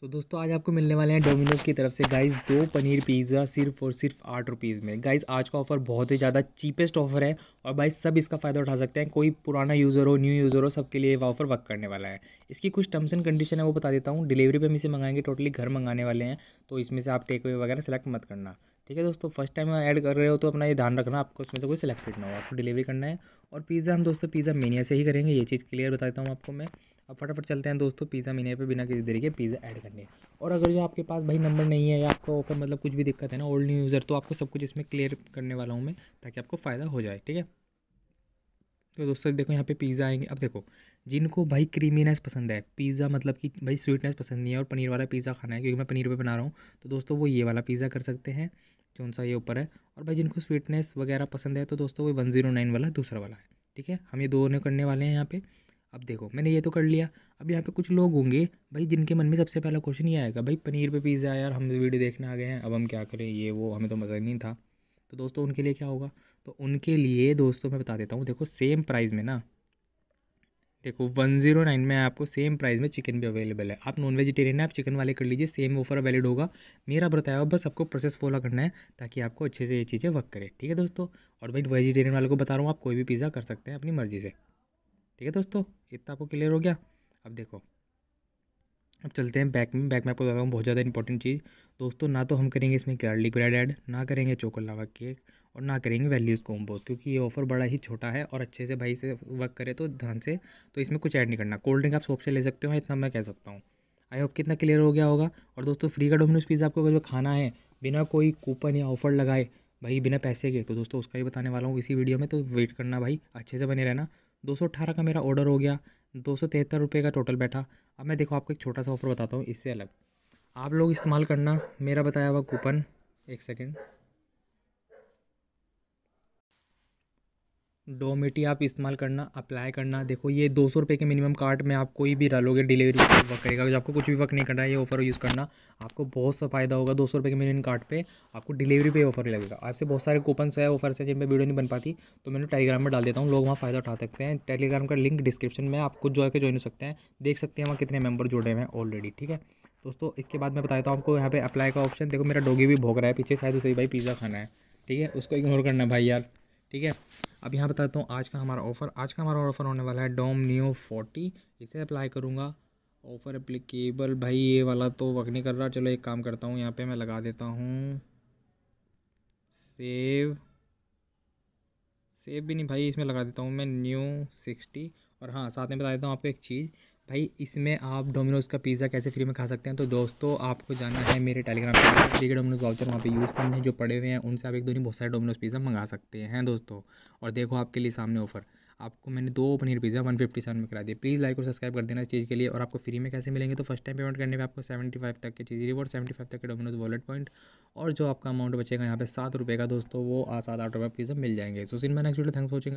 सो so, दोस्तों आज आपको मिलने वाले हैं डोमिनोज़ की तरफ से गाइस दो पनीर पिज़्ज़ा सिर्फ और सिर्फ आठ रुपीज़ में गाइस आज का ऑफर बहुत ही ज़्यादा चीपेस्ट ऑफर है और भाई सब इसका फ़ायदा उठा सकते हैं कोई पुराना यूज़र हो न्यू यूज़र हो सबके लिए वह ऑफर वर्क करने वाला है इसकी कुछ टर्म्स एंड कंडीशन है वो बता देता हूँ डिलीवरी पर हम इसे मंगाएंगे टोटली घर मंगाने वाले हैं तो इसमें से आप टेक अवे वगैरह सेलेक्ट मत करना ठीक है दोस्तों फर्स्ट टाइम ऐड कर रहे हो तो अपना ये ध्यान रखना आपको उसमें से कोई सिलेक्टेड ना हो आपको डिलीवरी करना है और पिज़्ज़ा हम दोस्तों पिज़्ज़ा मेनिया से ही करेंगे ये चीज़ क्लियर बता देता हूँ आपको मैं अब फटाफट चलते हैं दोस्तों पिज़्ज़ा मीने पे बिना किसी देरी के पिज़्ज़ा ऐड करने और अगर जो आपके पास भाई नंबर नहीं है या आपको ओपन मतलब कुछ भी दिक्कत है ना ओल्ड न्यू यूज़र तो आपको सब कुछ इसमें क्लियर करने वाला हूँ मैं ताकि आपको फ़ायदा हो जाए ठीक है तो दोस्तों देखो यहाँ पे पिज़्ज़ा आएंगे अब देखो जिनको भाई क्रीमीनेस पसंद है पिज़्ज़ा मतलब कि भाई स्वीटनेस पसंद नहीं है और पनीर वाला पिज़्ज़ा खाना है क्योंकि मैं पनीर पे बना रहा हूँ तो दोस्तों वो ये वाला पिज़्ज़ा कर सकते हैं कौन सा ये ऊपर है और भाई जिनको स्वीटनेस वगैरह पसंद है तो दोस्तों वो वन जीरो नाइन वाला दूसरा वाला है ठीक है हम ये दोनों करने वाले हैं यहाँ पर अब देखो मैंने ये तो कर लिया अब यहाँ पे कुछ लोग होंगे भाई जिनके मन में सबसे पहला क्वेश्चन ये आएगा भाई पनीर पे पिज़्ज़ा यार हम वीडियो देखने आ गए हैं अब हम क्या करें ये वो हमें तो मज़ा नहीं था तो दोस्तों उनके लिए क्या होगा तो उनके लिए दोस्तों मैं बता देता हूँ देखो सेम प्राइस में ना देखो वन जीरो नाइन में आपको सेम प्राइस में चिकन भी अवेलेबल है आप नॉन वेजिटेरियन है आप चिकन वाले कर लीजिए सेम ऑफर वैलिड होगा मेरा बताया हुआ बस आपको प्रोसेस फॉलो करना है ताकि आपको अच्छे से ये चीज़ें वर्क करें ठीक है दोस्तों और भाई वेजिटेरियन वाले को बता रहा हूँ आप कोई भी पिज़्ज़ा कर सकते हैं अपनी मर्ज़ी से ठीक है दोस्तों इतना आपको क्लियर हो गया अब देखो अब चलते हैं बैक में बैक में आपको बता रहा हूँ बहुत ज़्यादा इंपॉर्टेंट चीज़ दोस्तों ना तो हम करेंगे इसमें गार्लिक ब्रेड ऐड ना करेंगे चोकोलावा केक और ना करेंगे वैल्यूज़ कॉम्बोज क्योंकि ये ऑफर बड़ा ही छोटा है और अच्छे से भाई से वर्क करे तो ध्यान से तो इसमें कुछ ऐड नहीं करना कोल्ड ड्रिंक आप सॉप से ले सकते हो इतना मैं कह सकता हूँ आई होप कितना क्लियर हो गया होगा और दोस्तों फ्री का डोमिनोज पिज़्ज़ा आपको जो खाना है बिना कोई कूपन या ऑफर लगाए भाई बिना पैसे के तो दोस्तों उसका ही बताने वाला हूँ इसी वीडियो में तो वेट करना भाई अच्छे से बने रहना दो सौ अठारह का मेरा ऑर्डर हो गया दो सौ तिहत्तर रुपये का टोटल बैठा अब मैं देखो आपको एक छोटा सा ऑफर बताता हूँ इससे अलग आप लोग इस्तेमाल करना मेरा बताया हुआ कूपन एक सेकेंड डोमिटी आप इस्तेमाल करना अप्लाई करना देखो ये दो सौ रुपये के मिनिमम कार्ट में आप कोई भी डालोगे डिलीवरी वक्त करेगा जो आपको कुछ भी वक्त नहीं करना है ये ऑफर यूज़ करना आपको बहुत सा फायदा होगा दो सौ रुपये के मिनिमम कार्ट पे आपको डिलीवरी पे ऑफर लगेगा आपसे बहुत सारे कूपन है ऑफर से जब मैं वीडियो नहीं बन पाती तो मैंने टेलीग्राम में डाल देता हूँ लोग वहाँ फ़ायदा उठा सकते हैं टेलीग्राम का लिंक डिस्क्रिप्शन में आप खुद जो है ज्वाइन हो सकते हैं देख सकते हैं वहाँ कितने मेम्बर जुड़े हुए हैं ऑलरेडी ठीक है दोस्तों इसके बाद मैं बताता हूँ आपको यहाँ पे अप्लाई का ऑप्शन देखो मेरा डोगी भी भोग रहा है पीछे शायद उसे भाई पिज़्ज़ा खाना है ठीक है उसको इग्नोर करना भाई यार ठीक है अब यहाँ बताता हूँ आज का हमारा ऑफ़र आज का हमारा ऑफ़र होने वाला है डोम न्यू फोर्टी इसे अप्लाई करूँगा ऑफ़र अप्लीकेबल भाई ये वाला तो वक़्त नहीं कर रहा चलो एक काम करता हूँ यहाँ पे मैं लगा देता हूँ सेव सेव भी नहीं भाई इसमें लगा देता हूँ मैं न्यू सिक्सटी और हाँ साथ में बता देता हूँ आपको एक चीज़ भाई इसमें आप डोमिनोज़ का पिज़्ज़ा कैसे फ्री में खा सकते हैं तो दोस्तों आपको जाना है मेरे टेलीग्राम पर ठीक है डोमिनोज़ वाउचर वहाँ पे यूज़ करने हैं जो पड़े हुए हैं उनसे आप एक दो नहीं बहुत सारे डोमिनोज़ पिज़्ज़ा मंगा सकते हैं दोस्तों और देखो आपके लिए सामने ऑफ़र आपको मैंने दो paneer pizza one fifty seven में करा दिया प्लीज़ लाइक और सब्सक्राइब कर देना इस चीज़ के लिए और आपको फ्री में कैसे मिलेंगे तो फर्स्ट टाइम पेमेंट करने पे आपको सेवेंटी फाइव तक के चीज़ रिवॉर्ड सेवेंटी फाइव तक के डोमिनोज वॉलेट पॉइंट और जो आपका अमाउंट बचेगा यहाँ पे सात रुपये का दोस्तों वो सात आठ रुपये पिज़्ज़ा मिल जाएंगे सो सिन मैं नेक्स्ट वीडियो थैंक्स वॉचिंग